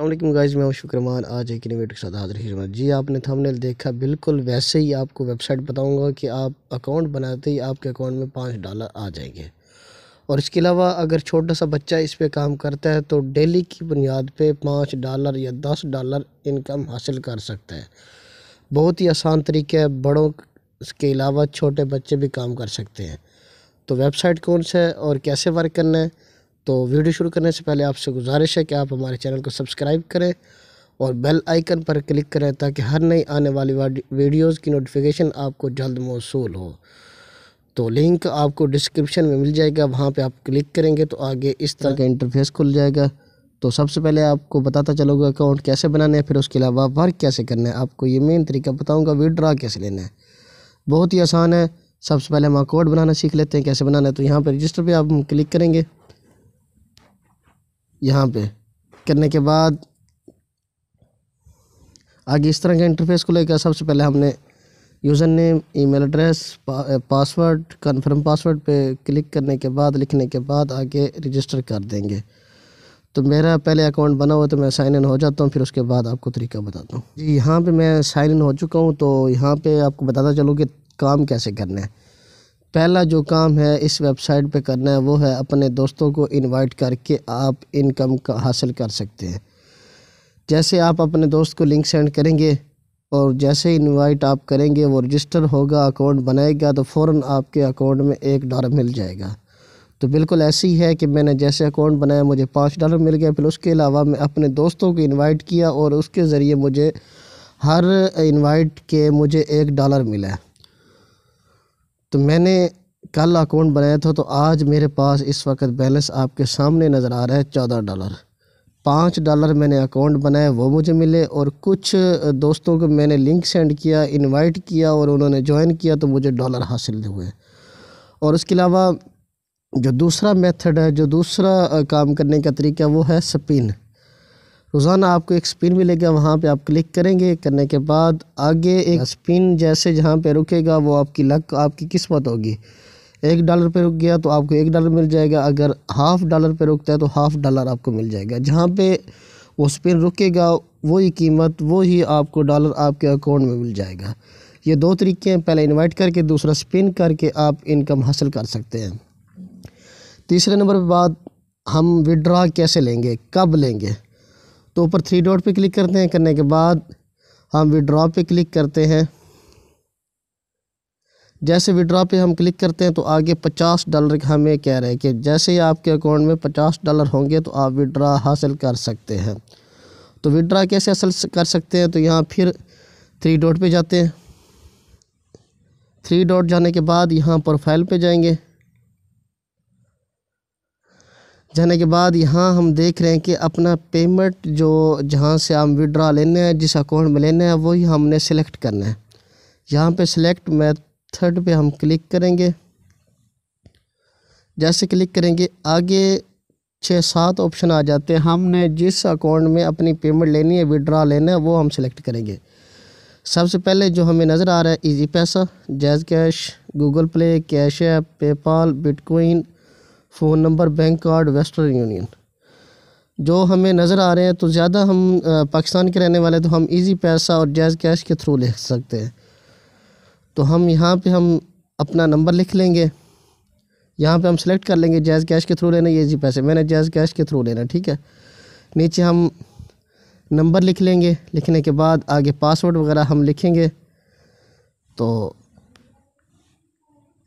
अल्लाम गाइज मैं शुक्रमान आज एक इनोवेट के साथ हाजिर हिजमत जी आपने थंबनेल देखा बिल्कुल वैसे ही आपको वेबसाइट बताऊंगा कि आप अकाउंट बनाते ही आपके अकाउंट में पाँच डॉलर आ जाएंगे और इसके अलावा अगर छोटा सा बच्चा इस पर काम करता है तो डेली की बुनियाद पर पाँच डॉलर या दस डॉलर इनकम हासिल कर सकता है बहुत ही आसान तरीका है बड़ों के अलावा छोटे बच्चे भी काम कर सकते हैं तो वेबसाइट कौन सा है और कैसे वर्क करना है तो वीडियो शुरू करने से पहले आपसे गुजारिश है कि आप हमारे चैनल को सब्सक्राइब करें और बेल आइकन पर क्लिक करें ताकि हर नई आने वाली वीडियोज़ की नोटिफिकेशन आपको जल्द मौसू हो तो लिंक आपको डिस्क्रिप्शन में मिल जाएगा वहाँ पे आप क्लिक करेंगे तो आगे इस तरह का इंटरफेस खुल जाएगा तो सबसे पहले आपको बताता चलूँगा अकाउंट कैसे बनाना है फिर उसके अलावा वर्क कैसे करना है आपको ये मेन तरीका बताऊँगा विड्रा कैसे लेना है बहुत ही आसान है सबसे पहले हम अकाउंट बनाना सीख लेते हैं कैसे बनाना है तो यहाँ पर रजिस्टर पर आप क्लिक करेंगे यहाँ पे करने के बाद आगे इस तरह के इंटरफेस को लेकर सबसे पहले हमने user name email address password confirm password पे क्लिक करने के बाद लिखने के बाद आगे रजिस्टर कर देंगे तो मेरा पहले अकाउंट बना हुआ तो मैं साइन इन हो जाता हूँ फिर उसके बाद आपको तरीका बताता हूँ जी यहाँ पे मैं साइन इन हो चुका हूँ तो यहाँ पे आपको बताता चलूँ कि काम कैसे करना है पहला जो काम है इस वेबसाइट पे करना है वो है अपने दोस्तों को इनवाइट करके आप इनकम का हासिल कर सकते हैं जैसे आप अपने दोस्त को लिंक सेंड करेंगे और जैसे इनवाइट आप करेंगे वो रजिस्टर होगा अकाउंट बनाएगा तो फ़ौर आपके अकाउंट में एक डॉलर मिल जाएगा तो बिल्कुल ऐसी है कि मैंने जैसे अकाउंट बनाया मुझे पाँच डॉलर मिल गया फिर उसके अलावा मैं अपने दोस्तों को इनवाइट किया और उसके ज़रिए मुझे हर इनवाइट के मुझे एक डॉलर मिला तो मैंने कल अकाउंट बनाया था तो आज मेरे पास इस वक्त बैलेंस आपके सामने नज़र आ रहा है चौदह डॉलर पाँच डॉलर मैंने अकाउंट बनाया वो मुझे मिले और कुछ दोस्तों को मैंने लिंक सेंड किया इनवाइट किया और उन्होंने ज्वाइन किया तो मुझे डॉलर हासिल हुए और उसके अलावा जो दूसरा मेथड है जो दूसरा काम करने का तरीका वो है स्पिन रोज़ाना आपको एक स्पिन मिलेगा वहाँ पे आप क्लिक करेंगे करने के बाद आगे एक स्पिन जैसे जहाँ पे रुकेगा वो आपकी लक आपकी किस्मत होगी एक डॉलर पे रुक गया तो आपको एक डॉलर मिल जाएगा अगर हाफ़ डॉलर पे रुकता है तो हाफ़ डॉलर आपको मिल जाएगा जहाँ पे वो स्पिन रुकेगा वही कीमत वही आपको डॉलर आपके अकाउंट में मिल जाएगा ये दो तरीके हैं पहले इन्वाइट करके दूसरा स्पिन करके आप इनकम हासिल कर सकते हैं तीसरे नंबर पर बात हम विड्रा कैसे लेंगे कब लेंगे तो ऊपर थ्री डॉट पे क्लिक करते हैं करने के बाद हम विड्रॉ पे क्लिक करते हैं जैसे विड्रॉ पे हम क्लिक करते हैं तो आगे पचास डॉलर हमें कह रहे हैं कि जैसे ही आपके अकाउंट में पचास डॉलर होंगे तो आप विड्रा हासिल कर सकते हैं तो विड्रा कैसे हासिल कर सकते हैं तो यहाँ फिर थ्री डॉट पे जाते हैं थ्री डॉट जाने के बाद यहाँ प्रोफाइल पे जाएंगे जाने के बाद यहाँ हम देख रहे हैं कि अपना पेमेंट जो जहाँ से हम विड्रा लेने हैं जिस अकाउंट में लेना है वही हमने सेलेक्ट करना है यहाँ पे सेलेक्ट मेथड पे हम क्लिक करेंगे जैसे क्लिक करेंगे आगे छः सात ऑप्शन आ जाते हैं हमने जिस अकाउंट में अपनी पेमेंट लेनी है विड्रा लेना है वो हम सेलेक्ट करेंगे सबसे पहले जो हमें नज़र आ रहा है Easypaisa JazzCash Google Play cash app PayPal bitcoin phone number bank card Western Union जो हमें नज़र आ रहे हैं तो ज़्यादा हम पाकिस्तान के रहने वाले तो हम इजी पैसा और जैज़ कैश के थ्रू ले सकते हैं तो हम यहाँ पे हम अपना नंबर लिख लेंगे यहाँ पे हम सेलेक्ट कर लेंगे जैज़ कैश के थ्रू लेना ये इजी पैसे मैंने जैज़ कैश के थ्रू लेना ठीक है नीचे हम नंबर लिख लेंगे लिखने के बाद आगे पासवर्ड वगैरह हम लिखेंगे तो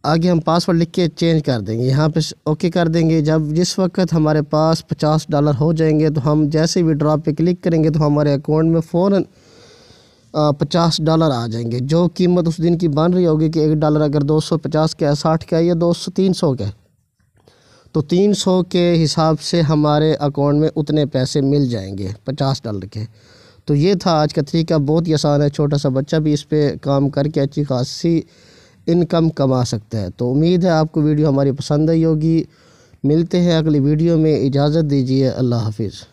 आगे हम पासवर्ड लिख के चेंज कर देंगे यहाँ पे ओके कर देंगे जब जिस वक्त हमारे पास पचास डॉलर हो जाएंगे तो हम जैसे भी विड्रॉ पे क्लिक करेंगे तो हमारे अकाउंट में फ़ौर पचास डॉलर आ जाएंगे जो कीमत उस दिन की बन रही होगी कि एक डॉलर अगर दो सौ पचास का साठ का या दो सौ तीन सौ का तो तीन सौ के हिसाब से हमारे अकाउंट में उतने पैसे मिल जाएंगे पचास डॉलर के तो ये था आज का तरीका बहुत ही आसान है छोटा सा बच्चा भी इस पर काम करके अच्छी खासी इनकम कमा सकता है तो उम्मीद है आपको वीडियो हमारी पसंद आई होगी मिलते हैं अगली वीडियो में इजाज़त दीजिए अल्लाह हाफिज़